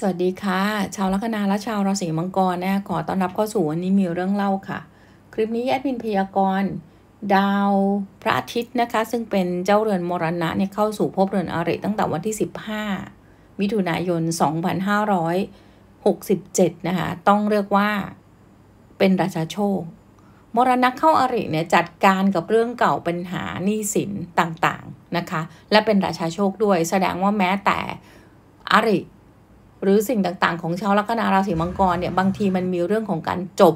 สวัสดีค่ะชาวลัคนาและชาวราศีมังกรนะขอต้อนรับเข้าสู่วันนี้มีเรื่องเล่าค่ะ คลิปนี้แอดมินพยากรณ์ดาว พระอาทิตย์นะคะซึ่งเป็นเจ้าเรือนมรณะเนี่ยเข้าสู่ภพเรือนอริตั้งแต่วันที่ 15 มิถุนายน 2567นะคะต้องเรียกว่าเป็นราชาโชค มรณะเข้าอาริเนี่ยจัดการกับเรื่องเก่าปัญหาหนี้สินต่างๆนะคะและเป็นราชาโชคด้วย แสดงว่าแม้แต่อริหรือสิ่งต่างๆของชาวลัคนาราศีมังกรเนี่ยบางทีมันมีเรื่องของการจบ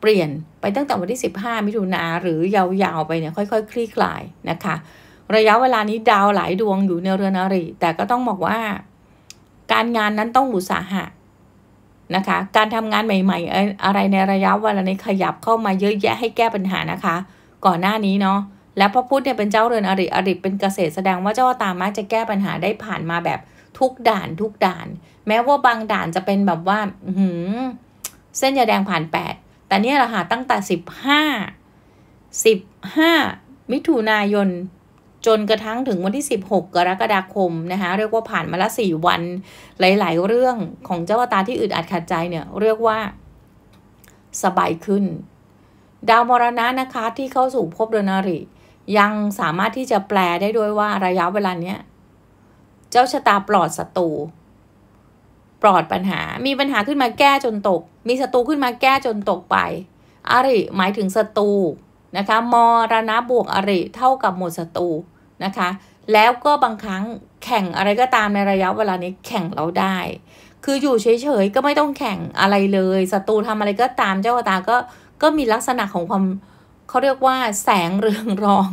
เปลี่ยนไปตั้งแต่วันที่ 15 มิถุนาหรือยาวๆ ไปเนี่ยค่อยๆคคลี่คลายนะคะระยะเวลานี้ดาวหลายดวงอยู่ในเรือนอริ แต่ก็ต้องบอกว่า การงานนั้นต้องอุตสาหะนะคะการทำงานใหม่ๆ อะไรในระยะเวลานี้ขยับเข้ามาเยอะแยะ ให้แก้ปัญหานะคะ ก่อนหน้านี้เนาะและพระพุทธเนี่ยเป็นเจ้าเรือนอริอริเป็นเกษตรแสดงว่าเจ้าตามาจะแก้ปัญหาได้ผ่านมาแบบทุกด่าน ทุกด่าน แม้ว่าบางด่านจะเป็นแบบว่าหืมเส้นยาแดงผ่านแปดแต่เนี่ยเหาหาตั้งแต่สิบห้าสิบห้ามิถุนายนจนกระทั่งถึงวันที่ 16 กรกฎาคมนะคะเรียกว่าผ่านมาละสี่วันหลายๆ เรื่องของเจ้าตาที่อึดอัดขัดใจเนี่ย เรียกว่า สบายขึ้น ดาวมรณะนะคะที่เข้าสู่ภพเดนาริ ยังสามารถที่จะแปลได้ด้วยว่าระยะเวลาเนี้ยเจ้าชะตาปลอดศัตรูปลอดปัญหา มีปัญหาขึ้นมาแก้จนตก มีศัตรูขึ้นมาแก้จนตกไป อริหมายถึงศัตรูนะคะ มรณะบวกอริเท่ากับหมดศัตรูนะคะ แล้วก็บางครั้งแข่งอะไรก็ตามในระยะเวลานี้แข่งเราได้ คืออยู่เฉยๆ ก็ไม่ต้องแข่งอะไรเลยศัตรูทำอะไรก็ตามเจ้าตาก็ก็มีลักษณะของความเขาเรียกว่า แสงเรืองรอง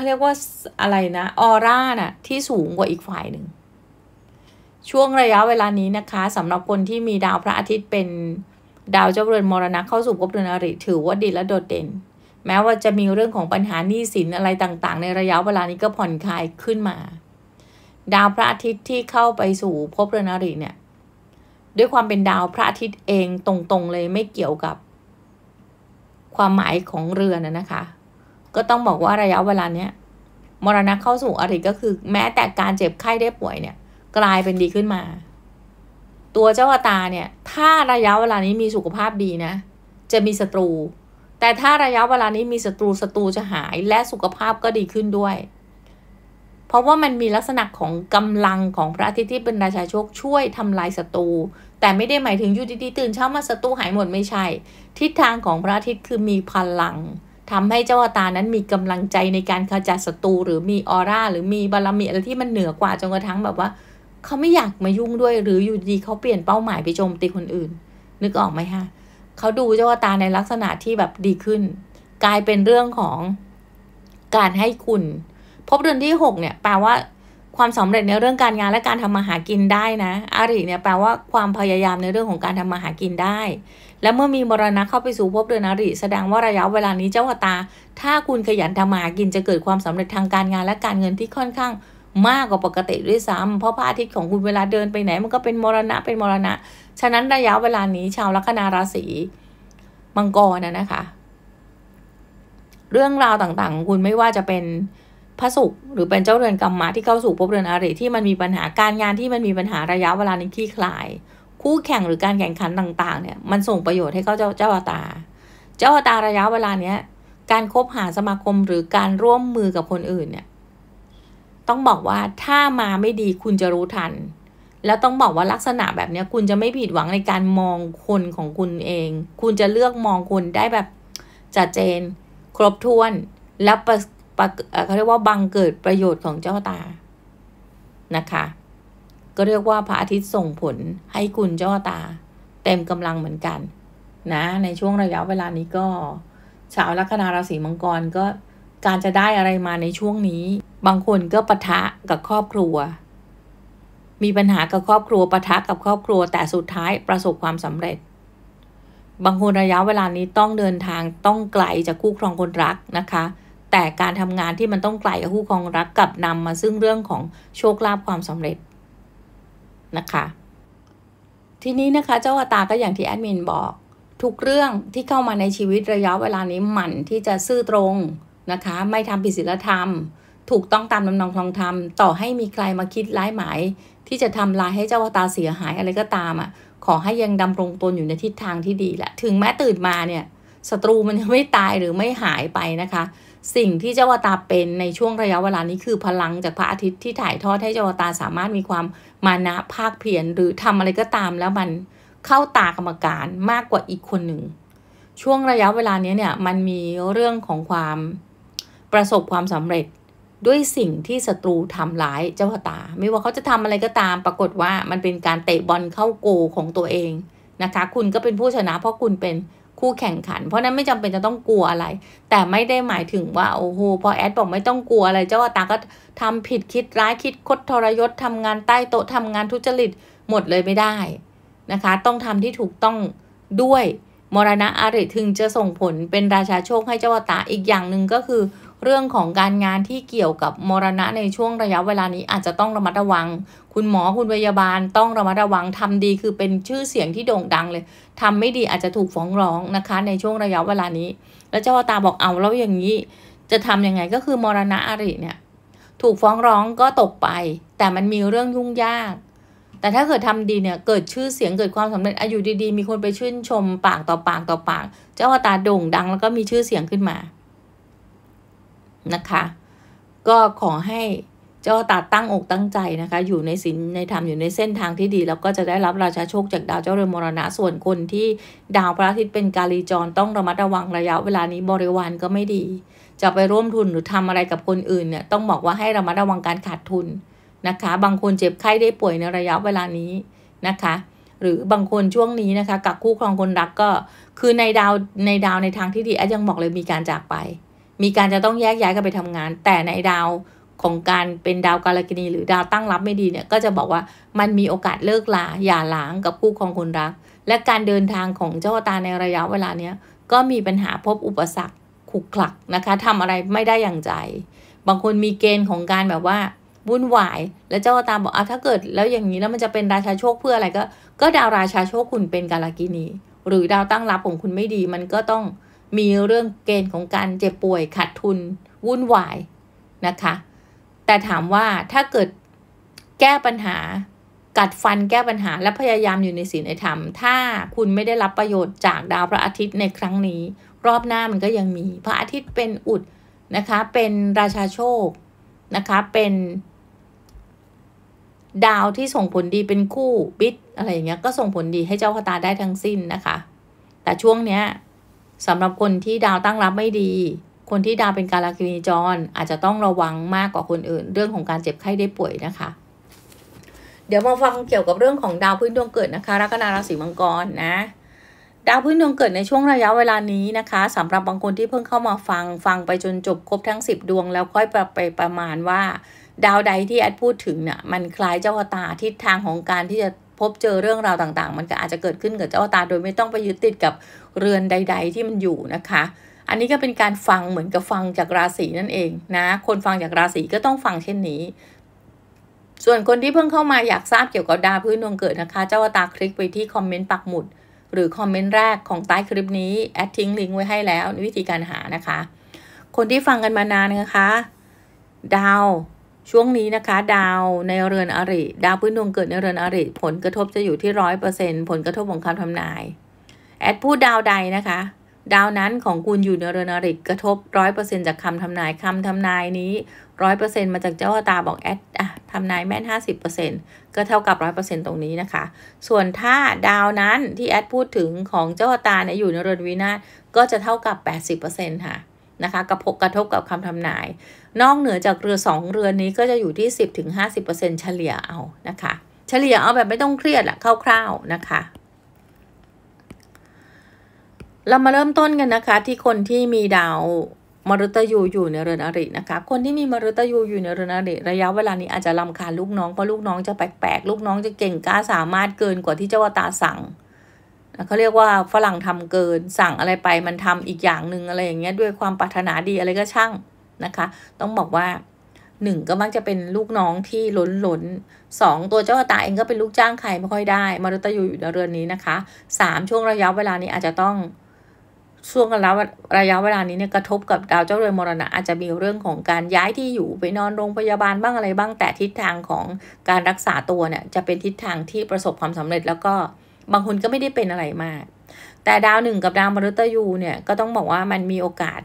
เขาเรียกว่าอะไรนะออร่าน่ะที่สูงกว่าอีกฝ่ายหนึ่งช่วงระยะเวลานี้นะคะสำหรับคนที่มีดาวพระอาทิตย์เป็น ดาวเจ้าเรือนมรณะเข้าสู่ภพเรือนอริถือว่าดีและโดดเด่น แม้ว่าจะมีเรื่องของปัญหาหนี้สินอะไรต่างๆในระยะเวลานี้ก็ผ่อนคลายขึ้นมา ดาวพระอาทิตย์ที่เข้าไปสู่ภพเรือนอริเนี่ยด้วยความเป็นดาวพระอาทิตย์เองตรงๆเลยไม่เกี่ยวกับ ความหมายของเรือนนะคะก็ต้องบอกว่าระยะเวลาเนี้ย มรณะเข้าสู่อริก็คือ แม้แต่การเจ็บไข้ได้ป่วยเนี่ย กลายเป็นดีขึ้นมา ตัวเจ้าอตาเนี่ยถ้าระยะเวลานี้มีสุขภาพดีนะ จะมีศัตรู แต่ถ้าระยะเวลานี้มีศัตรูศัตรูจะหายและสุขภาพก็ดีขึ้นด้วย เพราะว่ามันมีลักษณะของกำลังของพระอาทิตย์ที่เป็นราชาโชคช่วยทำลายศัตรู แต่ไม่ได้หมายถึง อยู่ดีๆตื่นเช้ามาศัตรูหายหมดไม่ใช่ ทิศทางของพระอาทิตย์คือมีพลังทำให้เจ้าอวตานั้นมีกำลังใจในการขจัดศัตรูหรือมีออร่าหรือมีบารมีอะไรที่มันเหนือกว่าจนกระทั่งแบบว่า เขาไม่อยากมายุ่งด้วย หรืออยู่ดี เขาเปลี่ยนเป้าหมายไปโจมตีคนอื่น นึกออกไหมฮะ เขาดูเจ้าอวตาในลักษณะที่แบบดีขึ้น กลายเป็นเรื่องของการให้คุณ พบเดือนที่หกเนี่ยแปลว่าความสำเร็จในเรื่องการงานและการทำมาหากินได้นะ อาริเนี่ยแปลว่าความพยายามในเรื่องของการทำมาหากินได้ และเมื่อมีมรณะเข้าไปสู่ภพเดือนอาริแสดงว่าระยะเวลานี้เจ้าวตา ถ้าคุณขยันทำมาหากินจะเกิดความสำเร็จทางการงาน และการเงินที่ค่อนข้างมากกว่าปกติด้วยซ้ำเพราะพระอาทิตย์ของคุณเวลาเดินไปไหน มันก็เป็นมรณะเป็นมรณะ ฉะนั้นระยะเวลานี้ ชาวลัคนาราศีมังกรนะนะคะ เรื่องราวต่างๆของคุณไม่ว่าจะเป็นพระศุกร์หรือเป็นเจ้าเรือนกรรมะที่เข้าสู่ภพเรือนอริที่มันมีปัญหาการงานที่มันมีปัญหาระยะเวลานี้ที่คลาย คู่แข่งหรือการแข่งขันต่างๆเนี่ยมันส่งประโยชน์ให้เขาเจ้าเจ้าตา เจ้าตาระยะเวลาเนี้ยการคบหาสมาคมหรือการร่วมมือกับคนอื่นเนี่ยต้องบอกว่าถ้ามาไม่ดีคุณจะรู้ทัน แล้วต้องบอกว่าลักษณะแบบนี้คุณจะไม่ผิดหวังในการมองคนของคุณเอง คุณจะเลือกมองคนได้แบบจัดเจน ครบถ้วนแล้วประเขาเรียกว่าบังเกิดประโยชน์ของเจ้าตานะคะ ก็เรียกว่าพระอาทิตย์ส่งผลให้คุณเจ้าตา เต็มกำลังเหมือนกันนะในช่วงระยะเวลานี้ก็ชาวลัคนาราศีมังกรก็การจะได้อะไรมาในช่วงนี้ บางคนก็ปะทะกับครอบครัว มีปัญหากับครอบครัวปะทะกับครอบครัว แต่สุดท้ายประสบความสำเร็จบางคนระยะเวลานี้ต้องเดินทางต้องไกลจากคู่ครองคนรักนะคะแต่การทำงานที่มันต้องไกลกับคู่ครองรักกับนำมาซึ่งเรื่องของโชคลาภความสำเร็จนะคะ ทีนี้นะคะเจ้าอาตาก็อย่างที่แอดมินบอกทุกเรื่องที่เข้ามาในชีวิตระยะเวลานี้หมั่นที่จะซื่อตรงนะคะ ไม่ทำผิดศีลธรรม ถูกต้องตามลำนองคลองธรรม ต่อให้มีใครมาคิดร้ายหมาย ที่จะทำลายให้เจ้าอาตาเสียหายอะไรก็ตามอะ่ะขอให้ยังดำรงตนอยู่ในทิศทางที่ดีแหละถึงแม้ตื่นมาเนี่ยศัตรูมันยังไม่ตายหรือไม่หายไปนะคะสิ่งที่เจ้าวตาเป็นในช่วงระยะเวลานี้คือพลังจากพระอาทิตย์ที่ถ่ายทอดให้เจ้าวตา สามารถมีความมานะภาคเพียรหรือทำอะไรก็ตามแล้วมันเข้าตากรรมการมากกว่าอีกคนหนึ่ง ช่วงระยะเวลานี้เนี่ยมันมีเรื่องของความประสบความสำเร็จด้วยสิ่งที่ศัตรูทำร้ายเจ้าวตา ไม่ว่าเขาจะทำอะไรก็ตาม ปรากฏว่ามันเป็นการเตะบอลเข้าโกของตัวเองนะคะคุณก็เป็นผู้ชนะเพราะคุณเป็นคู่แข่งขัน เพราะนั้นไม่จำเป็นจะต้องกลัวอะไร แต่ไม่ได้หมายถึงว่าโอ้โหพอแอดบอกไม่ต้องกลัวอะไรเจ้าตาก็ทำผิดคิดร้ายคิดคดทรยศ ทำงานใต้โต๊ะทำงานทุจริตหมดเลยไม่ได้นะคะต้องทำที่ถูกต้องด้วยมรณะอาริถึงจะส่งผลเป็นราชาโชคให้เจ้าตาอีกอย่างหนึ่งก็คือ เรื่องของการงานที่เกี่ยวกับมรณะในช่วงระยะเวลานี้อาจจะต้องระมัดระวังคุณหมอคุณพยาบาลต้องระมัดระวังทำดีคือเป็นชื่อเสียงที่โด่งดังเลย ทำไม่ดีอาจจะถูกฟ้องร้องนะคะ ในช่วงระยะเวลานี้ แล้วเจ้าตาบอกเอาแล้วอย่างนี้จะทํำยังไงก็คือมรณะอาริเนี่ย ถูกฟ้องร้องก็ตกไป แต่มันมีเรื่องยุ่งยาก แต่ถ้าเกิดทำดีเนี่ยเกิดชื่อเสียงเกิดความสำเร็จอายุดีๆ มีคนไปชื่นชมปากต่อปากต่อปากเจ้าตาโด่งดังแล้วก็มีชื่อเสียงขึ้นมานะคะ ก็ขอให้จ้าตาตั้งอกตั้งใจนะคะ อยู่ในศีลในธรรมอยู่ในเส้นทางที่ดี แล้วก็จะได้รับราชาโชคจากดาวเจ้าเรือนมรณะ ส่วนคนที่ดาวพระอาทิตย์เป็นกาลีจรต้องระมัดระวังระยะเวลานี้บริวารก็ไม่ดี จะไปร่วมทุนหรือทำอะไรกับคนอื่นเนี่ยต้องบอกว่าให้ระมัดระวังการขาดทุนนะคะ บางคนเจ็บไข้ได้ป่วยในระยะเวลานี้นะคะ หรือบางคนช่วงนี้นะคะกับคู่ครองคนรักก็ คือในดาวในดาวในทางที่ดีแอดยังบอกเลยมีการจากไป มีการจะต้องแยกย้ายกันไปทำงาน แต่ในดาวของการเป็นดาวกาลกินีหรือดาวตั้งรับไม่ดีเนี่ย ก็จะบอกว่ามันมีโอกาสเลิกลาอย่าล้างกับคู่ครองคนรัก และการเดินทางของเจ้าตาในระยะเวลาเนี้ยก็มีปัญหาพบอุปสรรคขุกขลักนะคะทำอะไรไม่ได้อย่างใจ บางคนมีเกณฑ์ของการแบบว่าวุ่นวายและเจ้าตาบอกอ่ะถ้าเกิด แล้วอย่างนี้แล้วมันจะเป็นราชาโชคเพื่ออะไรก็ ก็ดาวราชาโชคคุณเป็นกาลกินีหรือดาวตั้งรับของคุณไม่ดี มันก็ต้องมีเรื่องเกณฑ์ของการเจ็บป่วยขาดทุน วุ่นวายนะคะแต่ถามว่าถ้าเกิดแก้ปัญหา กัดฟันแก้ปัญหาและพยายามอยู่ในศีลในธรรม ถ้าคุณไม่ได้รับประโยชน์จากดาวพระอาทิตย์ในครั้งนี้ รอบหน้ามันก็ยังมีพระอาทิตย์เป็นอุดนะคะเป็นราชาโชคนะคะเป็น ดาวที่ส่งผลดีเป็นคู่บิดอะไรอย่างเงี้ย ก็ส่งผลดีให้เจ้าคตาได้ทั้งสิ้นนะคะแต่ช่วงเนี้ยสำหรับคนที่ดาวตั้งรับไม่ดีคนที่ดาวเป็นกาลกินีจรอาจจะต้องระวังมากกว่าคนอื่น เรื่องของการเจ็บไข้ได้ป่วยนะคะ เดี๋ยวมาฟังเกี่ยวกับเรื่องของดาวพื้นดวงเกิดนะคะลัคนาราศีมังกรนะดาวพื้นดวงเกิดในช่วงระยะเวลานี้นะคะ สำหรับบางคนที่เพิ่งเข้ามาฟังฟังไปจนจบครบทั้ง 10 ดวง แล้วค่อยไปประมาณว่าดาวใดที่แอดพูดถึงเนี่ยมันคล้ายเจ้าตาทิศทางของการที่จะพบเจอเรื่องราวต่าง ๆ มันก็อาจจะเกิดขึ้นกับเจ้าตาโดยไม่ต้องไปยึดติดกับเรือนใด ๆที่มันอยู่นะคะอันนี้ก็เป็นการฟังเหมือนกับฟังจากราศีนั่นเองนะ คนฟังจากราศีก็ต้องฟังเช่นนี้ ส่วนคนที่เพิ่งเข้ามาอยากทราบเกี่ยวกับดาวพื้นดวงเกิดนะคะเจ้าวตาคลิกไปที่คอมเมนต์ปักหมุด หรือคอมเมนต์แรกของใต้คลิปนี้แอดทิ้งลิงก์ไว้ให้แล้ววิธีการหานะคะ คนที่ฟังกันมานานนะคะดาวช่วงนี้นะคะดาวในเรือนอริดาวพื้นดวงเกิดในเรือนอริผลกระทบจะอยู่ที่ร้อยเปอร์เซ็นผลกระทบของคำทำนายแอดพูดดาวใดนะคะดาวนั้นของคุณอยู่ในเรือนอริก กระทบร้อยเปอร์เซ็นจากคำทำนายคำทำนายนี้ร้อยเปอร์เซ็นมาจากเจ้าตาบอกแอดอะทำนายแม่นห้าสิบเปอร์เซ็นก็เท่ากับร้อยเปอร์เซ็นตรงนี้นะคะ ส่วนถ้าดาวนั้นที่แอดพูดถึงของเจ้าตาเนี่ยอยู่ในเรือนวินาสก็จะเท่ากับแปดสิบเปอร์เซ็นค่ะนะคะกระพกกระทบกับคำทำนาย นอกเหนือจากเรือสองเรือนนี้ก็จะอยู่ที่สิบถึงห้าสิบเปอร์เซ็นเฉลี่ยเอานะคะ เฉลี่ยเอาแบบไม่ต้องเครียดอะคร่าวๆนะคะเรามาเริ่มต้นกันนะคะ ที่คนที่มีดาวมรตยูอยู่ในเรือนอรินะคะ คนที่มีมรตยูอยู่ในเรือนอริระยะเวลานี้อาจจะลำคาญลูกน้องเพราะลูกน้องจะแปลกๆลูกน้องจะเก่งกล้าสามารถเกินกว่าที่เจ้าตาสั่งเขาเรียกว่าฝรั่งทำเกินสั่งอะไรไปมันทำอีกอย่างหนึ่งอะไรอย่างเงี้ยด้วยความปรารถนาดีอะไรก็ช่างนะคะ ต้องบอกว่าหนึ่งก็มักจะเป็นลูกน้องที่ล้นลนสองตัวเจ้าตาเองก็เป็นลูกจ้างใครไม่ค่อยได้มรุตยูอยู่ในเรือนนี้นะคะสามช่วงระยะเวลานี้อาจจะต้องช่วงระยะเวลานี้เนี่ยกระทบกับดาวเจ้าเรือนมรณะอาจจะมีเรื่องของการย้ายที่อยู่ ไปนอนโรงพยาบาลบ้างอะไรบ้างแต่ทิศทางของการรักษาตัวเนี่ยจะเป็นทิศทางที่ประสบความสำเร็จ แล้วก็บางคนก็ไม่ได้เป็นอะไรมากแต่ดาวหนึ่งกับดาวมฤตยูเนี่ยก็ต้องบอกว่ามันมีโอกาส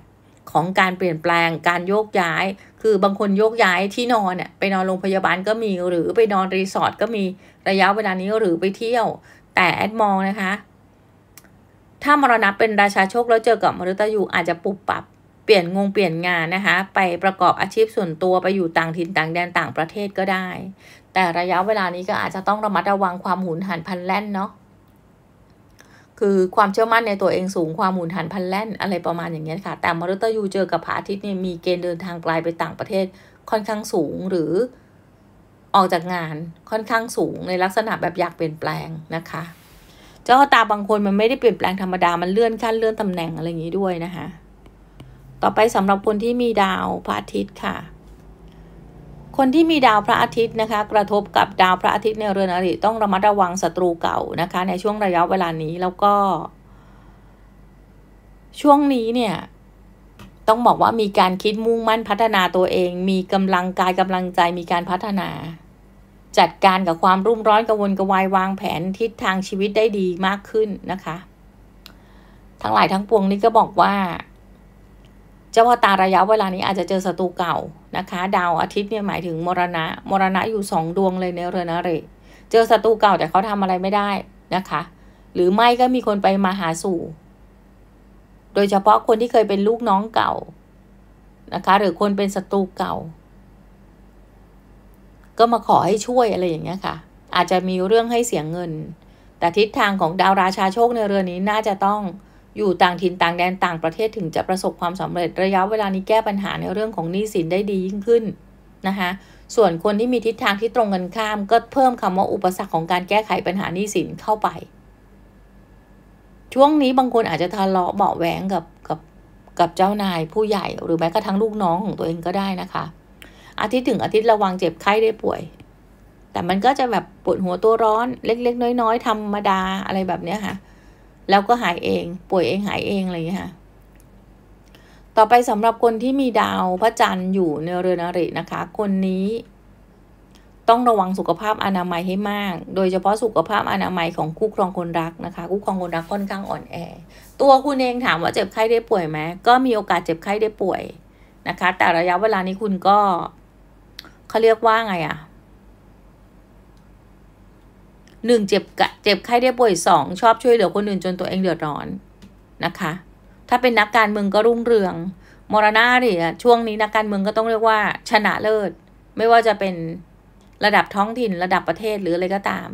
ของการเปลี่ยนแปลงการโยกย้าย คือบางคนโยกย้ายที่นอนเนี่ยไปนอนโรงพยาบาลก็มีหรือไปนอนรีสอร์ทก็มีระยะเวลานี้หรือไปเที่ยวแต่แอดมองนะคะถ้ามรณะเป็นราชาโชคแล้วเจอกับมฤตยูอาจจะปุบปับเปลี่ยนงงเปลี่ยนงานนะคะ ไปประกอบอาชีพส่วนตัวไปอยู่ต่างถิ่นต่างแดนต่างประเทศก็ได้ แต่ระยะเวลานี้ก็อาจจะต้องระมัดระวังความหุนหันพันแล่นเนาะคือความเชื่อมั่นในตัวเองสูงความหมุนหันพันแล่น อะไรประมาณอย่างเงี้ยค่ะ แต่มฤตยูเจอกับพระอาทิตย์นี่มีเกณฑ์เดินทางไกลไปต่างประเทศค่อนข้างสูงหรือ ออกจากงานค่อนข้างสูงในลักษณะแบบอยากเปลี่ยนแปลงนะคะเจ้าตาบางคนมันไม่ได้เปลี่ยนแปลงธรรมดา มันเลื่อนขั้น เลื่อนตำแหน่งอะไรอย่างนี้ด้วยนะคะ ต่อไปสำหรับคนที่มีดาวพระอาทิตย์ค่ะ คนที่มีดาวพระอาทิตย์นะคะ กระทบกับดาวพระอาทิตย์ในเรือนอริต้องระมัดระวังศัตรูเก่านะคะในช่วงระยะเวลานี้ แล้วก็ ช่วงนี้เนี่ยต้องบอกว่ามีการคิดมุ่งมั่นพัฒนาตัวเอง มีกำลังกายกำลังใจมีการพัฒนาจัดการกับความรุ่มร้อนกระวนกระวายวางแผนทิศทางชีวิตได้ดีมากขึ้นนะคะ ทั้งหลายทั้งปวงนี้ก็บอกว่าเจ้าพ่อตาระยะเวลานี้อาจจะเจอศัตรูเก่านะคะ ดาวอาทิตย์เนี่ยหมายถึงมรณะมรณะอยู่สองดวงเลยในเรือนอรเจอศัตรูเก่าแต่เขาทำอะไรไม่ได้นะคะ หรือไม่ก็มีคนไปมาหาสู่ โดยเฉพาะคนที่เคยเป็นลูกน้องเก่านะคะ หรือคนเป็นศัตรูเก่าก็มาขอให้ช่วยอะไรอย่างเงี้ยค่ะ อาจจะมีเรื่องให้เสียเงิน แต่ทิศทางของดาวราชาโชคในเรือนนี้น่าจะต้องอยู่ต่างถิ่นต่างแดนต่างประเทศ ถึงจะประสบความสำเร็จระยะเวลานี้แก้ปัญหาในเรื่องของหนี้สินได้ดียิ่งขึ้นนะคะส่วนคนที่มีทิศทางที่ตรงกันข้าม ก็เพิ่มคำว่าอุปสรรคของการแก้ไขปัญหาหนี้สินเข้าไป ช่วงนี้บางคนอาจจะทะเลาะเบาแหวงกับกับกับเจ้านายผู้ใหญ่ หรือแม้กระทั่งลูกน้องของตัวเองก็ได้นะคะอาทิตย์ถึงอาทิตย์ระวังเจ็บไข้ได้ป่วย แต่มันก็จะแบบปวดหัวตัวร้อนเล็ก ๆ น้อยๆธรรมดาอะไรแบบเนี้ยค่ะ แล้วก็หายเองป่วยเองหายเองอะไรอย่างเงี้ยค่ะ ต่อไปสำหรับคนที่มีดาวพระจันทร์อยู่ในเรือนอรินะคะ คนนี้ต้องระวังสุขภาพอนามัยให้มาก โดยเฉพาะสุขภาพอนามัยของคู่ครองคนรักนะคะ คู่ครองคนรักค่อนข้างอ่อนแอ ตัวคุณเองถามว่าเจ็บไข้ได้ป่วยไหมก็มีโอกาสเจ็บไข้ได้ป่วยนะคะ แต่ระยะเวลานี้คุณก็เขาเรียกว่าไงอะหนึ่งเจ็บกะเจ็บไข้ได้ป่วยสองชอบช่วยเหลือคนอื่นจนตัวเองเดือดร้อนนะคะถ้าเป็นนักการเมืองก็รุ่งเรือง มรณะหร่อช่วงนี้นักการเมืองก็ต้องเรียกว่าชนะเลิศ ไม่ว่าจะเป็นระดับท้องถิ่นระดับประเทศหรืออะไรก็ตาม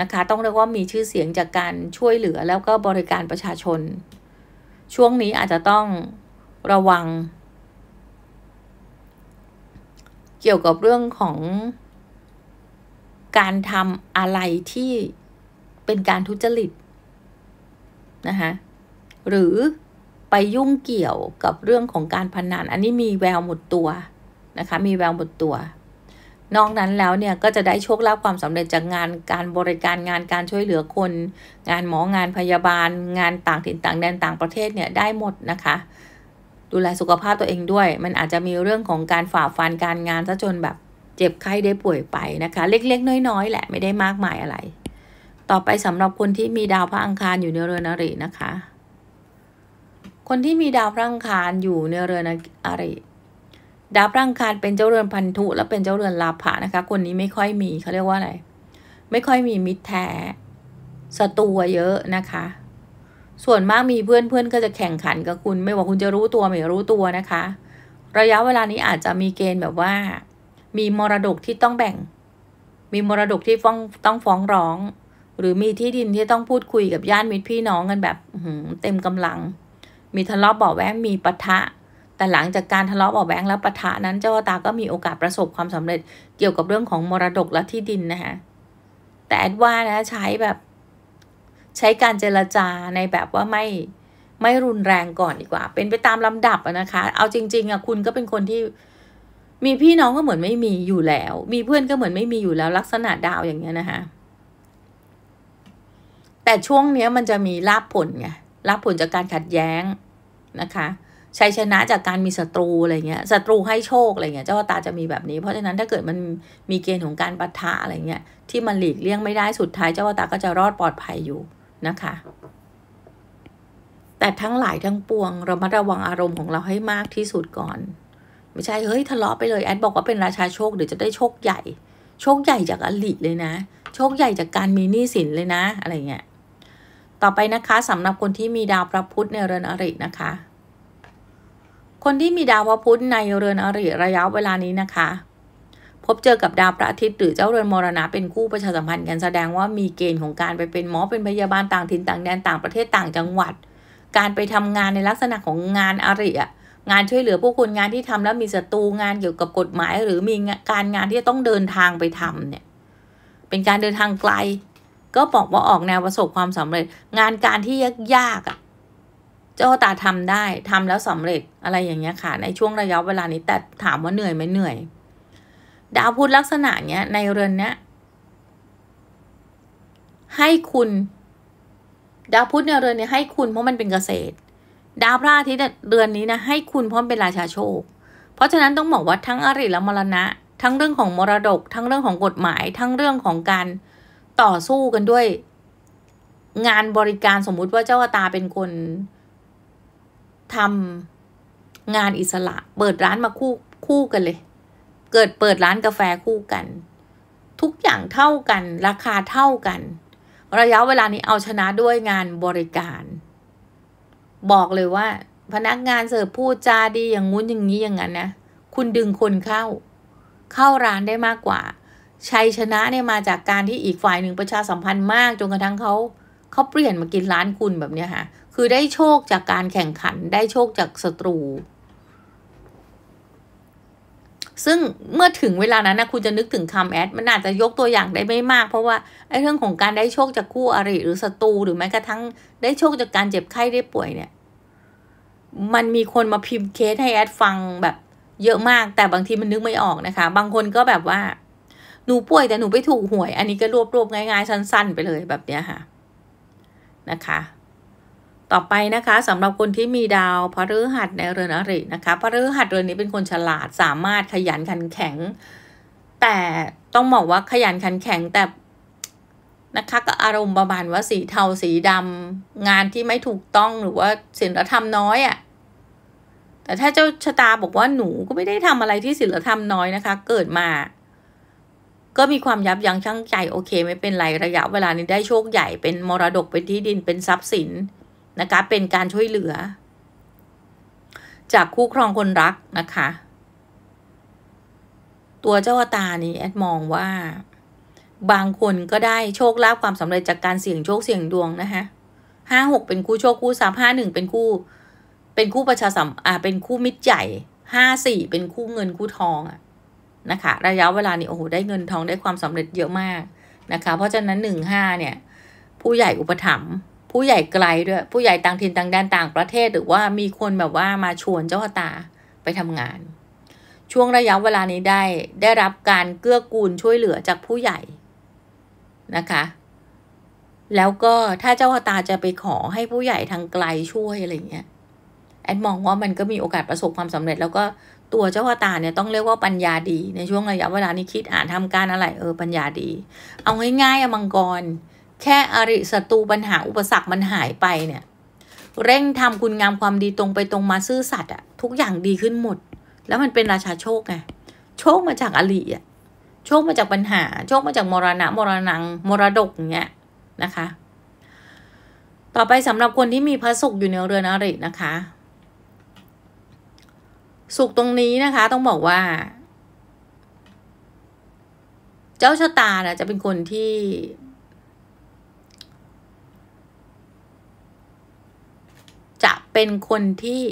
นะคะต้องเรียกว่ามีชื่อเสียงจากการช่วยเหลือแล้วก็บริการประชาชน ช่วงนี้อาจจะต้องระวังเกี่ยวกับเรื่องของการทำอะไรที่เป็นการทุจริตนะคะหรือไปยุ่งเกี่ยวกับเรื่องของการพนันอันนี้มีแววหมดตัวนะคะมีแววหมดตัว นอกนั้นแล้วเนี่ยก็จะได้โชคลาภความสำเร็จจากงาน การบริการงานการช่วยเหลือคน งานหมองานพยาบาล งานต่างถิ่นต่างแดนต่างประเทศเนี่ยได้หมดนะคะดูแลสุขภาพตัวเองด้วย มันอาจจะมีเรื่องของการฝ่าฟันการงานซะจนแบบเจ็บไข้ได้ป่วยไปนะคะ เล็กๆ น้อยๆแหละไม่ได้มากมายอะไร ต่อไปสำหรับคนที่มีดาวพระอังคารอยู่ในเรือนอรินะคะ คนที่มีดาวพระอังคารอยู่ในเรือนอริดาวพระอังคารเป็นเจ้าเรือนพันธุ และเป็นเจ้าเรือนลาภะนะคะ คนนี้ไม่ค่อยมีเขาเรียกว่าอะไร ไม่ค่อยมีมิตรแท้ศัตรูเยอะนะคะส่วนมากมีเพื่อนเพื่อนก็จะแข่งขันกับคุณ ไม่ว่าคุณจะรู้ตัว ไม่รู้ตัวนะคะ ระยะเวลานี้อาจจะมีเกณฑ์แบบว่า มีมรดกที่ต้องแบ่ง มีมรดกที่ฟ้องต้องฟ้องร้อง หรือมีที่ดินที่ต้องพูดคุยกับญาติมิตรพี่น้องกันแบบเต็มกำลัง มีทะเลาะเบาแวงมีปะทะ แต่หลังจากการทะเลาะเบาแวงและปะทะนั้นเจ้าตาก็มีโอกาสประสบความสำเร็จเกี่ยวกับเรื่องของมรดกและที่ดินนะคะแต่แอดว่านะใช้แบบใช้การเจรจาในแบบว่าไม่ไม่รุนแรงก่อนดีกว่า เป็นไปตามลำดับนะคะ เอาจริงๆอ่ะคุณก็เป็นคนที่มีพี่น้องก็เหมือนไม่มีอยู่แล้ว มีเพื่อนก็เหมือนไม่มีอยู่แล้วลักษณะดาวอย่างเงี้ยนะคะแต่ช่วงเนี้ยมันจะมีลาบผลไงลาบผลจากการขัดแย้งนะคะชัยชนะจากการมีศัตรูอะไรเงี้ยศัตรูให้โชคอะไรเงี้ยเจ้าตาจะมีแบบนี้ เพราะฉะนั้นถ้าเกิดมันมีเกณฑ์ของการปะทะอะไรเงี้ยที่มันหลีกเลี่ยงไม่ได้สุดท้ายเจ้าตาก็จะรอดปลอดภัยอยู่นะคะ แต่ทั้งหลายทั้งปวง เรามาระวังอารมณ์ของเราให้มากที่สุดก่อน ไม่ใช่เฮ้ย ทะเลาะไปเลย แอดบอกว่าเป็นราชาโชคเดี๋ยวจะได้โชคใหญ่ โชคใหญ่จากอลิเลยนะ โชคใหญ่จากการมีหนี้สินเลยนะ อะไรเงี้ย ต่อไปนะคะสำหรับคนที่มีดาวพระพุธในเรือนอรินะคะ คนที่มีดาวพระพุธในเรือนอริ ระยะเวลานี้นะคะพบเจอกับดาวพระอาทิตย์หรือเจ้าเรือนมรณะเป็นคู่ประชาสัมพันธ์กันแสดงว่ามีเกณฑ์ของการไปเป็นหมอเป็นพยาบาลต่างถิ่นต่างแดนต่างประเทศต่างจังหวัด การไปทำงานในลักษณะของงานอาริอะงานช่วยเหลือผู้คนงานที่ทำแล้วมีศัตรูงานเกี่ยวกับกฎหมาย หรือมีการงานที่จะต้องเดินทางไปทำเนี่ยเป็นการเดินทางไกล ก็บอกว่าออกแนวประสบความสำเร็จ งานการที่ยากๆอ่ะเจ้าตาทำได้ทำแล้วสำเร็จอะไรอย่างเงี้ยค่ะในช่วงระยะเวลานี้แต่ถามว่าเหนื่อยไหมเหนื่อยดาวพุธลักษณะเนี้ยในเรือนเนี้ยให้คุณดาวพุธในเรือนนี้ให้คุณเพราะมันเป็นเกษตร ดาวพระอาทิตย์เรือนนี้นะให้คุณเพราะเป็นราชาโชค เพราะฉะนั้นต้องบอกว่าทั้งอริและมรณะ ทั้งเรื่องของมรดก ทั้งเรื่องของกฎหมายทั้งเรื่องของการต่อสู้กันด้วย งานบริการสมมุติว่าเจ้าตาเป็นคนทำงานอิสระเปิดร้านมาคู่คู่กันเลยเกิดเปิดร้านกาแฟคู่กัน ทุกอย่างเท่ากัน ราคาเท่ากันระยะเวลานี้เอาชนะด้วยงานบริการ บอกเลยว่า พนักงานเสิร์ฟพูดจาดีอย่างงู้นอย่างนี้อย่างนั้นนะ คุณดึงคนเข้า เข้าร้านได้มากกว่า ชัยชนะเนี่ยมาจากการที่อีกฝ่ายหนึ่งประชาสัมพันธ์มากจนกระทั่งเขาเขาเปลี่ยนมากินร้านคุณแบบเนี้ยค่ะคือได้โชคจากการแข่งขัน ได้โชคจากศัตรูซึ่งเมื่อถึงเวลานั้นนะคุณจะนึกถึงคำแอดมันอาจจะยกตัวอย่างได้ไม่มากเพราะว่าไอ้เรื่องของการได้โชคจากคู่อริหรือศัตรูหรือแม้กระทั่งได้โชคจากการเจ็บไข้ได้ป่วยเนี่ยมันมีคนมาพิมพ์เคสให้แอดฟังแบบเยอะมาก แต่บางทีมันนึกไม่ออกนะคะ บางคนก็แบบว่าหนูป่วยแต่หนูไปถูกหวยอันนี้ก็รวบรวมง่ายๆสั้น ๆ ไปเลยแบบเนี้ยค่ะนะคะต่อไปนะคะสำหรับคนที่มีดาวพฤหัสในเรือนอรินะคะพฤหัสเรือนนี้เป็นคนฉลาดสามารถขยันขันแข็ง แต่ต้องบอกว่าขยันขันแข็งแต่นะคะก็อารมณ์ประมาณว่าสีเทาสีดำงานที่ไม่ถูกต้องหรือว่าศีลธรรมน้อยอะ่ะแต่ถ้าเจ้าชะตาบอกว่าหนูก็ไม่ได้ทำอะไรที่ศีลธรรมน้อยนะคะเกิดมา ก็มีความยับยั้งชั่งใจโอเค ไม่เป็นไรระยะเวลานี้ได้โชคใหญ่เป็นมรดกเป็นที่ดินเป็นทรัพย์สินนะคะเป็นการช่วยเหลือ จากคู่ครองคนรักนะคะ ตัวเจ้าตานี้แอดมองว่า บางคนก็ได้โชคลาภความสำเร็จจากการเสี่ยงโชคเสี่ยงดวงนะคะห้าหกเป็นคู่โชคคู่สามห้าหนึ่งเป็นคู่ เป็นคู่ประชาสัมอ่าเป็นคู่มิตรใหญ่ห้าสี่เป็นคู่เงินคู่ทองอะนะคะระยะเวลานี้โอ้โหได้เงินทองได้ความสำเร็จเยอะมากนะคะ เพราะฉะนั้นหนึ่งห้าเนี่ย ผู้ใหญ่อุปถัมภ์ผู้ใหญ่ไกลด้วยผู้ใหญ่ต่างถิ่นต่างแดนต่างประเทศ หรือว่ามีคนแบบว่ามาชวนเจ้าตาไปทำงาน ช่วงระยะเวลานี้ได้ได้รับการเกื้อกูลช่วยเหลือจากผู้ใหญ่นะคะ แล้วก็ถ้าเจ้าตาจะไปขอให้ผู้ใหญ่ทางไกลช่วยอะไรเงี้ยแอดมองว่ามันก็มีโอกาสประสบความสำเร็จ แล้วก็ตัวเจ้าตาเนี่ยต้องเรียกว่าปัญญาดี ในช่วงระยะเวลานี้คิดอ่านทำการอะไรเออปัญญาดี เอาง่ายๆอะมังกรแค่อริศัตรูปัญหาอุปสรรคมันหายไปเนี่ย เร่งทำคุณงามความดีตรงไปตรงมาซื่อสัตย์อะทุกอย่างดีขึ้นหมด แล้วมันเป็นราชาโชคไงโชคมาจากอริอะโชคมาจากปัญหา โชคมาจากมรณะ มรณัง มรดกเงี้ยนะคะ ต่อไปสำหรับคนที่มีพระศุกอยู่ในเรือนอรินะคะ สุขตรงนี้นะคะต้องบอกว่า เจ้าชะตานะจะเป็นคนที่เป็นคนที่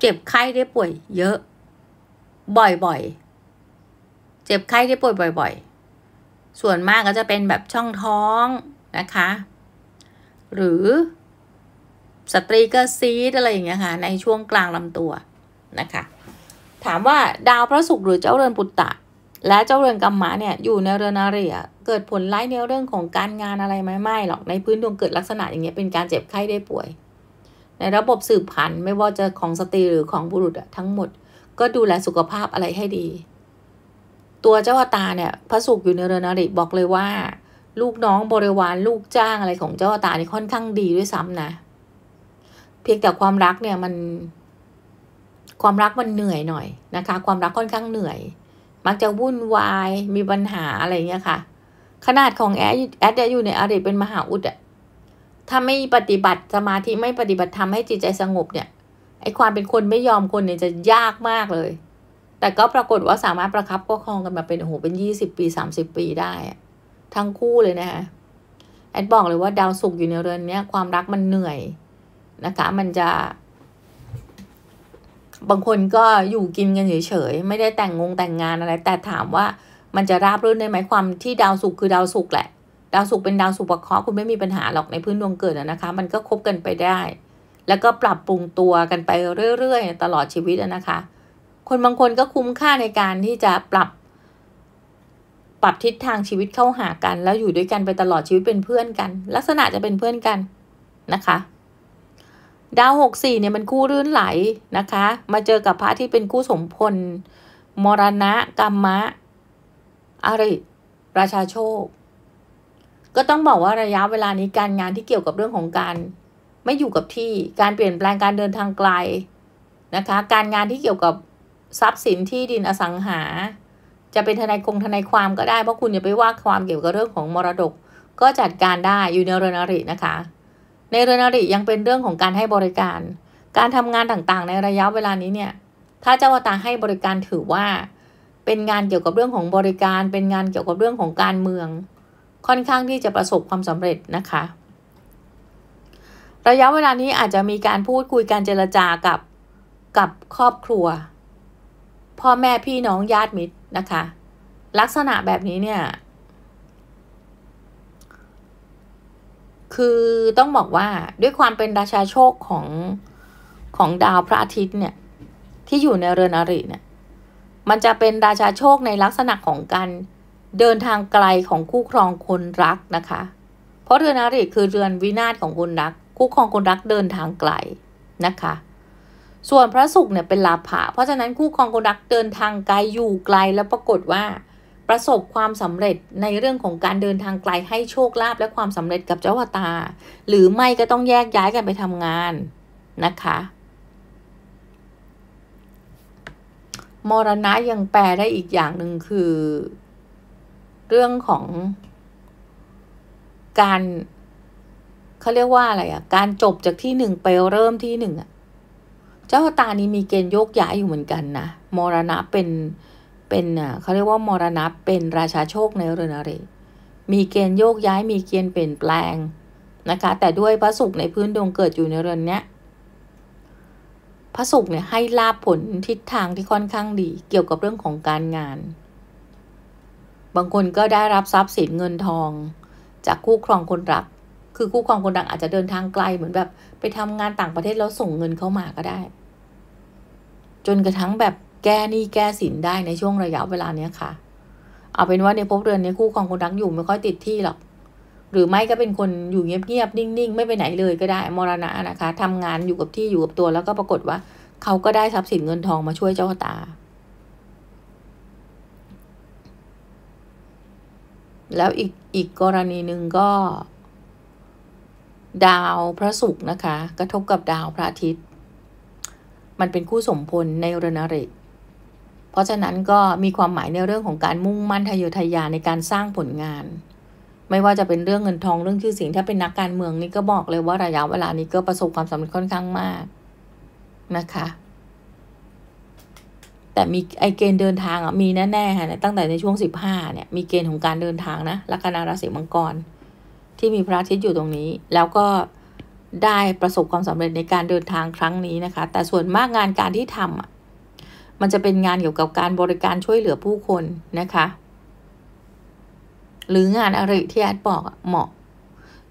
เจ็บไข้ได้ป่วย เยอะบ่อยๆเจ็บไข้ได้ป่วย บ่อย ๆ ส่วนมากก็จะเป็นแบบช่องท้อง นะคะ หรือสตรีเกอร์ซีดอะไรอย่างเงี้ยค่ะในช่วงกลางลำตัวนะคะ ถามว่าดาวพระศุกร์หรือเจ้าเรือนปุตตะ และเจ้าเรือนกัมมะเนี่ยอยู่ในเรือนอารียเกิดผลร้ายในเรื่องของการงานอะไรไหมไม่หรอกในพื้นดวงเกิดลักษณะอย่างเงี้ยเป็นการเจ็บไข้ได้ป่วยในระบบสืบพันธุ์ไม่ว่าจะของสตรีหรือของบุรุษทั้งหมดก็ดูแลสุขภาพอะไรให้ดี ตัวเจ้าตาเนี่ยพระสุขอยู่ในเรือนอริบอกเลยว่า ลูกน้องบริวารลูกจ้างอะไรของเจ้าตานี่ค่อนข้างดีด้วยซ้ำนะ เพียงแต่ความรักเนี่ยมัน ความรักมันเหนื่อยหน่อยนะคะความรักค่อนข้างเหนื่อย มักจะวุ่นวายมีปัญหาอะไรเงี้ยค่ะ ขนาดของแอดแอดอยู่ในอริเป็นมหาอุดอะถ้าไม่ปฏิบัติ สมาธิไม่ปฏิบัติทำให้จิต ใจสงบเนี่ยไอความเป็นคนไม่ยอมคนเนี่ยจะยากมากเลย แต่ก็ปรากฏว่าสามารถประครับประคองกันมาเป็นโอ้โหเป็นยี่สิบปีสามสิบปีได้ ทั้งคู่เลยนะคะแอดบอกเลยว่าดาวสุกอยู่ในเรือนเนี้ยความรักมันเหนื่อยนะคะ มันจะ บางคนก็อยู่กินกันเฉยๆไม่ได้แต่งงงแต่งงานอะไร แต่ถามว่ามันจะราบรื่นได้ไหมความที่ดาวสุกคือดาวสุกแหละดาวศุกร์เป็นดาวศุกร์ประเคราะห์คุณไม่มีปัญหาหรอกในพื้นดวงเกิดนะคะ มันก็คบกันไปได้ แล้วก็ปรับปรุงตัวกันไปเรื่อยๆตลอดชีวิตนะคะ คนบางคนก็คุ้มค่าในการที่จะปรับ ปรับทิศทางชีวิตเข้าหากัน แล้วอยู่ด้วยกันไปตลอดชีวิตเป็นเพื่อนกัน ลักษณะจะเป็นเพื่อนกันนะคะ ดาวหกสี่เนี่ยมันคู่รื่นไหลนะคะ มาเจอกับพระที่เป็นคู่สมพลมรณะ กรรมะอริราชาโชคก็ต้องบอกว่าระยะเวลานี้การงานที่เกี่ยวกับเรื่องของการ ไม่อยู่กับที่การเปลี่ยนแปลงการเดินทางไกลนะคะการงานที่เกี่ยวกับทรัพย์สินที่ดินอสังหา จะเป็นทนายคงทนายความก็ได้เพราะคุณอย่าไปว่าความเกี่ยวกับเรื่องของมรดกก็จัดการได้ อยู่ในเรือนอรินะคะในเรือนอริยังเป็นเรื่องของการให้บริการ การทำงานต่างๆ ในระยะเวลานี้เนี่ยถ้าเจ้าวตาให้บริการถือว่า เป็นงานเกี่ยวกับเรื่องของบริการ เป็นงานเกี่ยวกับเรื่องของการเมืองค่อนข้างที่จะประสบความสำเร็จนะคะ ระยะเวลานี้อาจจะมีการพูดคุยการเจรจากับกับครอบครัว พ่อแม่พี่น้องญาติมิตรนะคะลักษณะแบบนี้เนี่ย คือต้องบอกว่าด้วยความเป็นราชาโชคของ ของ ดาวพระอาทิตย์เนี่ยที่อยู่ในเรือนอริเนี่ยมันจะเป็นราชาโชคในลักษณะของการเดินทางไกลของคู่ครองคนรักนะคะ เพราะเรือนอริคือเรือนวินาศของคนรักคู่ครองคนรักเดินทางไกลนะคะ ส่วนพระศุกร์เนี่ยเป็นลาภะ เพราะฉะนั้นคู่ครองคนรักเดินทางไกลอยู่ไกลแล้วปรากฏว่า ประสบความสำเร็จในเรื่องของการเดินทางไกลให้โชคลาภและความสำเร็จกับเจ้าวตา หรือไม่ก็ต้องแยกย้ายกันไปทำงานนะคะ มรณะยังแปลได้อีกอย่างหนึ่งคือเรื่องของการเขาเรียกว่าอะไรอะ่ะ การจบจากที่หนึ่งไปเริ่มที่หนึ่งอ่ะ เจ้าตานี้มีเกณฑ์โยกย้ายอยู่เหมือนกันนะมรณะเป็นเป็นอ่ะเขาเรียกว่ามรณะเป็นราชาโชคในเรือนอรมีเกณฑ์โยกย้ายมีเกณฑ์เปลี่ยนแปลงนะคะ แต่ด้วยพระศุกร์ในพื้นดวงเกิดอยู่ในเรือนเนี้ยพระศุกร์เนี่ยให้ลาบผลทิศทางที่ค่อนข้างดี เกี่ยวกับเรื่องของการงานบางคนก็ได้รับทรัพย์สินเงินทอง จากคู่ครองคนรัก คือคู่ครองคนรักอาจจะเดินทางไกลเหมือนแบบ ไปทำงานต่างประเทศแล้วส่งเงินเข้ามาก็ได้ จนกระทั่งแบบแก้หนี้แก้สินได้ในช่วงระยะเวลาเนี้ยค่ะ เอาเป็นว่าในภพเรือนนี้คู่ครองคนรักอยู่ไม่ค่อยติดที่หรอก หรือไม่ก็เป็นคนอยู่เงียบๆนิ่งๆไม่ไปไหนเลยก็ได้ มรณะนะคะ ทำงานอยู่กับที่อยู่กับตัวแล้วก็ปรากฏว่าเขาก็ได้ทรัพย์สินเงินทองมาช่วยเจ้าตาแล้วอีกอีกกรณีหนึ่งก็ดาวพระศุกร์นะคะ กระทบกับดาวพระอาทิตย์ มันเป็นคู่สมพลในเรนริเพราะฉะนั้นก็มีความหมายในเรื่องของการมุ่งมั่นทะเยอทะยานในการสร้างผลงาน ไม่ว่าจะเป็นเรื่องเงินทองเรื่องชื่อเสียงถ้าเป็นนักการเมืองนี่ก็บอกเลยว่าระยะเวลานี้ก็ประสบความสำเร็จค่อนข้างมากนะคะแต่มีไอเกณฑ์เดินทางอ่ะมีแน่ๆค่ะตั้งแต่ ในช่วงสิบห้าเนี่ยมีเกณฑ์ของการเดินทางนะลัคนาราศีมังกร ที่มีพระอาทิตย์อยู่ตรงนี้ แล้วก็ได้ประสบความสำเร็จในการเดินทางครั้งนี้นะคะ แต่ส่วนมากงานการที่ทำอ่ะมันจะเป็นงานเกี่ยวกับการบริการช่วยเหลือผู้คนนะคะ หรืองานอะไรที่แอดบอกเหมาะ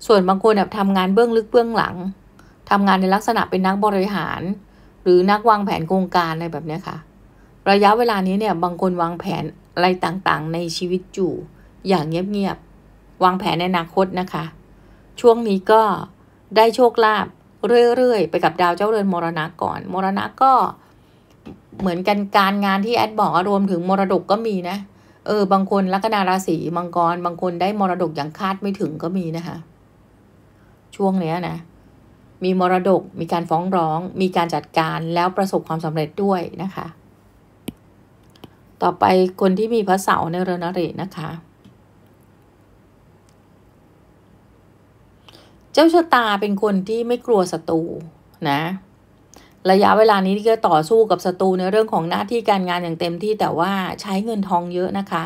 ส่วนบางคนแบบทำงานเบื้องลึกเบื้องหลังทำงานในลักษณะเป็นนักบริหาร หรือนักวางแผนโครงการอะไรแบบนี้ค่ะระยะเวลานี้เนี่ย บางคนวางแผนอะไรต่างๆ ในชีวิตอยู่ อย่างเงียบ ๆ วางแผนในอนาคตนะคะ ช่วงนี้ก็ได้โชคลาภเรื่อย ๆ ไปกับดาวเจ้าเรือนมรณะก่อน มรณะก็เหมือนกันการงานที่แอดบอกรวมถึงมรดกก็มีนะ เออ บางคนลัคนาราศีมังกร บางคนได้มรดกอย่างคาดไม่ถึงก็มีนะคะ ช่วงเนี้ยนะ มีมรดก มีการฟ้องร้อง มีการจัดการแล้วประสบความสำเร็จด้วยนะคะต่อไปคนที่มีพระเสาในเรือนเรนะคะ เจ้าชะตาเป็นคนที่ไม่กลัวศัตรูนะระยะเวลานี้ที่ก็ต่อสู้กับศัตรูในเรื่องของหน้าที่การงานอย่างเต็มที่แต่ว่าใช้เงินทองเยอะนะคะ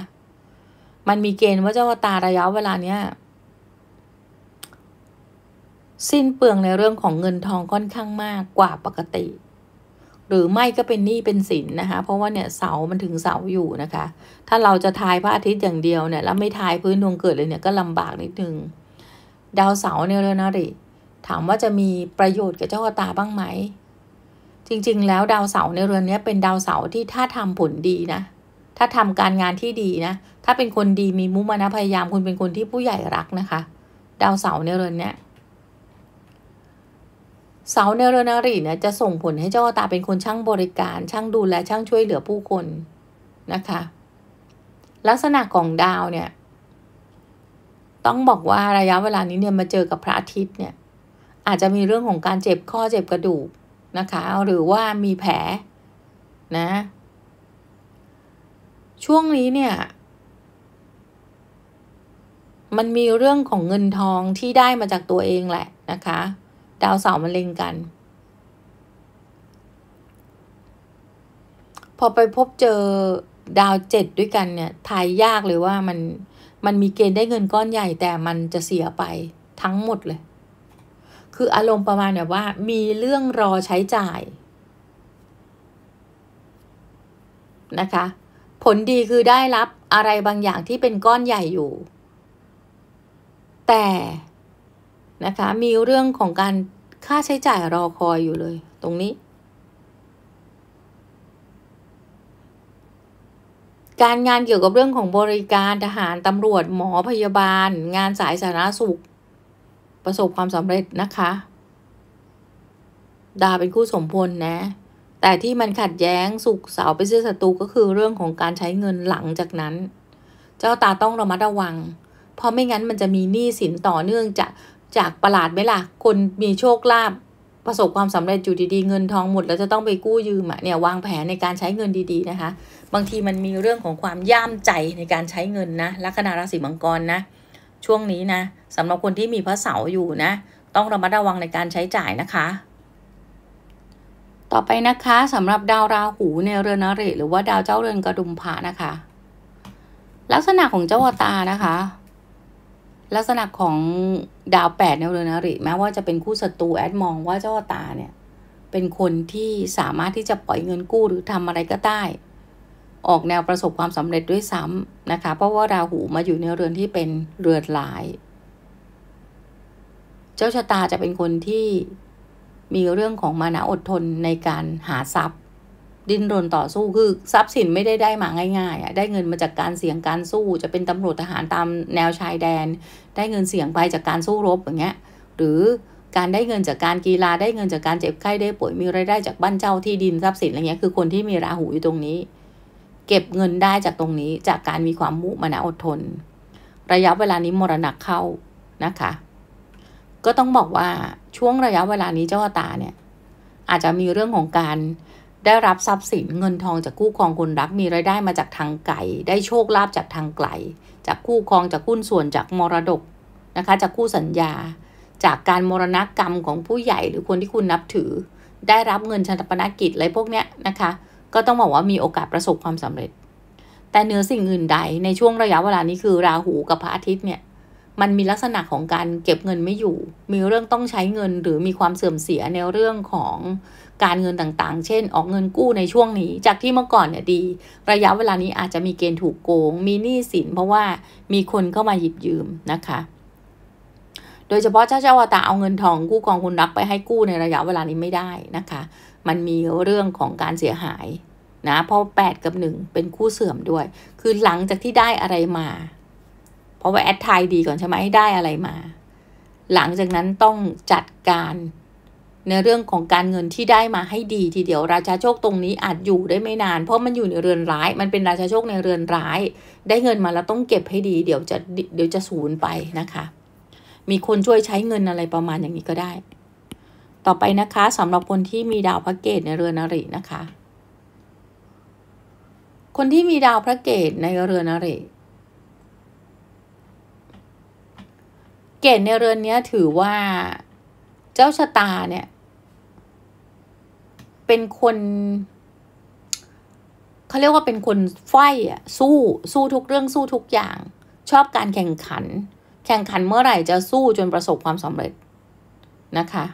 มันมีเกณฑ์ว่าเจ้าชะตาระยะเวลาเนี้ยสิ้นเปลืองในเรื่องของเงินทองค่อนข้างมากกว่าปกติหรือไม่ก็เป็นหนี้เป็นสินนะคะ เพราะว่าเนี่ยเสามันถึงเสาอยู่นะคะ ถ้าเราจะทายพระอาทิตย์อย่างเดียวเนี่ยแล้วไม่ทายพื้นดวงเกิดเลยเนี่ยก็ลำบากนิดนึง ดาวเสาเนี่ยเลยนะริถามว่าจะมีประโยชน์กับเจ้าตาบ้างไหม จริงๆ แล้วดาวเสาในเรือนนี้เป็นดาวเสาที่ถ้าทำผลดีนะ ถ้าทำการงานที่ดีนะถ้าเป็นคนดีมีมุมานะพยายามคุณเป็นคนที่ผู้ใหญ่รักนะคะ ดาวเสาในเรือนเนี้ยเสาเนรนารีเนี่ยจะส่งผลให้เจ้าตาเป็นคนช่างบริการ ช่างดูแลช่างช่วยเหลือผู้คนนะคะ ลักษณะของดาวเนี่ย ต้องบอกว่าระยะเวลานี้เนี่ยมาเจอกับพระอาทิตย์เนี่ย อาจจะมีเรื่องของการเจ็บข้อเจ็บกระดูกนะคะ หรือว่ามีแผลนะ ช่วงนี้เนี่ย มันมีเรื่องของเงินทองที่ได้มาจากตัวเองแหละนะคะดาวเสางมะเร็งกัน พอไปพบเจอดาวเจ็ดด้วยกันเนี่ย ทายยากเลยว่า มันมันมีเกณฑ์ได้เงินก้อนใหญ่แต่มันจะเสียไปทั้งหมดเลยคืออารมณ์ประมาณแบบว่ามีเรื่องรอใช้จ่าย นะคะ ผลดีคือได้รับอะไรบางอย่างที่เป็นก้อนใหญ่อยู่ แต่นะคะมีเรื่องของการค่าใช้จ่าย รอคอยอยู่เลย ตรงนี้ การงานเกี่ยวกับเรื่องของบริการทหารตำรวจหมอพยาบาลงานสายสาธารณสุข ประสบความสำเร็จนะคะดาเป็นคู่สมพลนะ แต่ที่มันขัดแย้งสุขเสาไปเสื้อศัตรูก็คือเรื่องของการใช้เงินหลังจากนั้น เจ้าตาต้องระมัดระวัง เพราะไม่งั้นมันจะมีหนี้สินต่อเนื่องจากจากประหลาดไหมล่ะ คนมีโชคลาภประสบความสำเร็จอยู่ดีๆเงินทองหมดแล้วจะต้องไปกู้ยืมเนี่ยวางแผนในการใช้เงินดีๆนะคะ บางทีมันมีเรื่องของความย่ามใจในการใช้เงินนะลัคนาราศีมังกรนะช่วงนี้นะสำหรับคนที่มีพระเสาอยู่นะ ต้องระมัดระวังในการใช้จ่ายนะคะ ต่อไปนะคะสำหรับดาวราหูในเรือนอริหรือว่าดาวเจ้าเรือนกระดุมพระนะคะ ลักษณะของเจ้าวตานะคะ ลักษณะของดาวแปดในเรือนอริแม้ว่าจะเป็นคู่ศัตรูแอดมองว่าเจ้าตาเนี่ย เป็นคนที่สามารถที่จะปล่อยเงินกู้หรือทำอะไรก็ได้ ออกแนวประสบความสำเร็จด้วยซ้ำนะคะ เพราะว่าราหูมาอยู่ในเรือนที่เป็นเรือนลาย เจ้าชะตาจะเป็นคนที่มีเรื่องของมานะอดทนในการหาทรัพย์ดิ้นรนต่อสู้ คือ ทรัพย์สินไม่ได้ได้มาง่ายๆอ่ะ ได้เงินมาจากการเสี่ยงการสู้ จะเป็นตำรวจทหารตามแนวชายแดน ได้เงินเสี่ยงไปจากการสู้รบอย่างเงี้ย หรือการได้เงินจากการกีฬา ได้เงินจากการเจ็บไข้ ได้ ป่วย มีรายได้จากบ้านเจ้าที่ดินทรัพย์สินอะไรเงี้ย คือคนที่มีราหูอยู่ตรงนี้ เก็บเงินได้จากตรงนี้ จากการมีความมุมานะอดทน ระยะเวลานี้มรณะเข้านะคะ ก็ต้องบอกว่าช่วงระยะเวลานี้เจ้าตาเนี่ยอาจจะมีเรื่องของการได้รับทรัพย์สินเงินทองจากคู่ครองคนรักมีรายได้มาจากทางไก่ได้โชคลาภจากทางไกล จากคู่ครองจากหุ้นส่วนจากมรดกนะคะจากคู่สัญญา จากการมรณกรรมของผู้ใหญ่หรือคนที่คุณนับถือ ได้รับเงินชันตปนกิจอะไรพวกเนี้ยนะคะก็ต้องบอกว่ามีโอกาสประสบความสำเร็จ แต่เนื้อสิ่งอื่นใดในช่วงระยะเวลานี้คือราหูกับพระอาทิตย์เนี่ยมันมีลักษณะของการเก็บเงินไม่อยู่ มีเรื่องต้องใช้เงินหรือมีความเสื่อมเสียในเรื่องของการเงินต่าง ๆ เช่น ออกเงินกู้ในช่วงนี้ จากที่เมื่อก่อนเนี่ยดี ระยะเวลานี้อาจจะมีเกณฑ์ถูกโกง มีหนี้สิน เพราะว่ามีคนเข้ามาหยิบยืมนะคะ โดยเฉพาะจ้าเจ้าวตาเอาเงินทองกู้กองคุณรักไปให้กู้ในระยะเวลานี้ไม่ได้นะคะ มันมีเรื่องของการเสียหายนะ เพราะแปดกับหนึ่งเป็นคู่เสื่อมด้วย คือหลังจากที่ได้อะไรมา เพราะว่าแอดไทยดีก่อนใช่ไหมได้อะไรมา หลังจากนั้นต้องจัดการในเรื่องของการเงินที่ได้มาให้ดี ทีเดียวราชาโชคตรงนี้อาจอยู่ได้ไม่นาน เพราะมันอยู่ในเรือนร้าย มันเป็นราชาโชคในเรือนร้าย ได้เงินมาแล้วต้องเก็บให้ดี เดี๋ยวจะเดี๋ยวจะสูญไปนะคะมีคนช่วยใช้เงินอะไรประมาณอย่างนี้ก็ได้ ต่อไปนะคะสำหรับคนที่มีดาวพระเกตในเรือนอรินะคะ คนที่มีดาวพระเกตในเรือนอริเกตในเรือนนี้ถือว่าเจ้าชะตาเนี่ยเป็นคนเขาเรียกว่าเป็นคนไฟอ่ะสู้สู้ทุกเรื่องสู้ทุกอย่าง ชอบการแข่งขัน แข่งขันเมื่อไหร่จะสู้จนประสบความสำเร็จนะคะ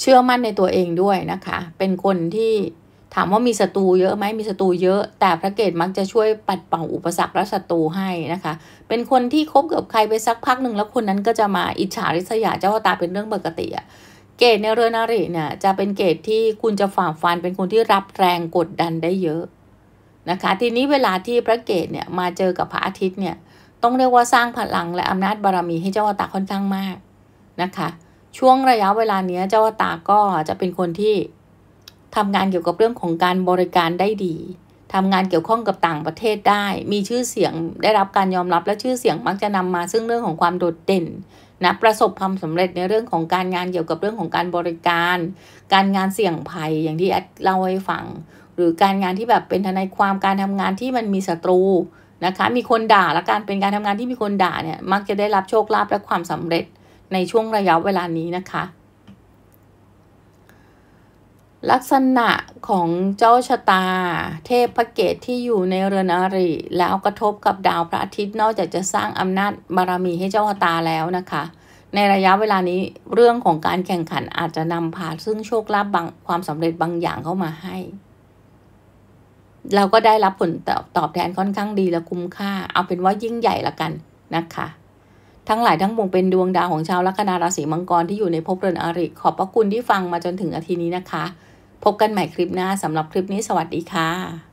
เชื่อมั่นในตัวเองด้วยนะคะเป็นคนที่ถามว่ามีศัตรูเยอะไหมมีศัตรูเยอะ แต่พระเกศมักจะช่วยปัดเป่าอุปสรรคและศัตรูให้นะคะเป็นคนที่คบกับใครไปสักพักหนึ่งแล้วคนนั้นก็จะมาอิจฉาริษยาเจ้าตาเป็นเรื่องปกติอะเกตในเรือนารีเนี่ยจะเป็นเกตที่คุณจะฝ่าฟันเป็นคนที่รับแรงกดดันได้เยอะนะคะทีนี้เวลาที่พระเกตเนี่ยมาเจอกับพระอาทิตย์เนี่ยต้องเรียกว่าสร้างพลังและอำนาจบารรมีให้เจ้าตาค่อนข้างมากนะคะช่วงระยะเวลาเนี้ยเจ้าตาก็จะเป็นคนที่ทำงานเกี่ยวกับเรื่องของการบริการได้ดีทำงานเกี่ยวข้องกับต่างประเทศได้ มีชื่อเสียงได้รับการยอมรับและชื่อเสียงมักจะนำมาซึ่งเรื่องของความโดดเด่นนะ ประสบความสำเร็จในเรื่องของการงานเกี่ยวกับเรื่องของการบริการ การงานเสี่ยงภัยอย่างที่แอดเล่าให้ฟังหรือการงานที่แบบเป็นทนายความการทำงานที่มันมีศัตรูนะคะ มีคนด่าและการเป็นการทำงานที่มีคนด่าเนี่ยมักจะได้รับโชคลาภและความสำเร็จในช่วงระยะเวลานี้นะคะลักษณะของเจ้าชะตาเทพพระเกตที่อยู่ในเรือนอริแล้วกระทบกับดาวพระอาทิตย์นอกจากจะสร้างอำนาจบารมีให้เจ้าชะตาแล้วนะคะ ในระยะเวลานี้เรื่องของการแข่งขันอาจจะนำพาซึ่งโชคลาภบางความสำเร็จบางอย่างเข้ามาให้ เราก็ได้รับผลตอบตอบแทนค่อนข้างดีและคุ้มค่า เอาเป็นว่ายิ่งใหญ่ละกันนะคะ ทั้งหลายทั้งปวงเป็นดวงดาวของชาวลัคนาราศีมังกรที่อยู่ในภพเรือนอริขอบพระคุณที่ฟังมาจนถึงอาทีนี้นะคะพบกันใหม่คลิปหน้า สำหรับคลิปนี้ สวัสดีค่ะ